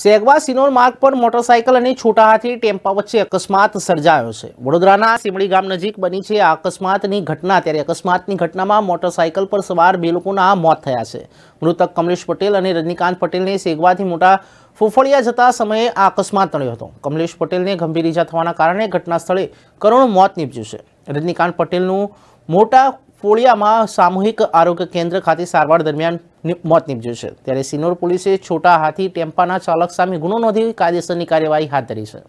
સેગવા સિનોર માર્ગ પર મોટરસાઇકલ અને છોટા હાથી ટેમ્પા વચ્ચે અકસ્માત સર્જાયો છે વડોદરાના સિમળી ગામ નજીક બની છે આ અકસ્માતની ઘટના ત્યારે અકસ્માતની ઘટનામાં મોટરસાઇકલ પર સવાર બે લોકોના મોત થયા છે મૃતક કમલેશ પટેલ અને રજનીકાંત પટેલની સેગવાથી મોટા ફુફળિયા જતા સમયે આ અકસ્માત થયો હતો કમલેશ પટેલને ગંભીર ઈજા થવાના કારણે ઘટના સ્થળે કરુણ મોત નિપજ્યું છે રજનીકાંત પટેલનું મોટો પોળિયામાં સામૂહિક આરોગ્ય કેન્દ્ર ખાતે સારવાર દરમિયાન મોત નીપજ્યું છે ત્યારે સિનોર પોલીસે છોટા હાથી ટેમ્પાના ચાલક સામે ગુનો નોંધી કાયદેસરની કાર્યવાહી હાથ ધરી છે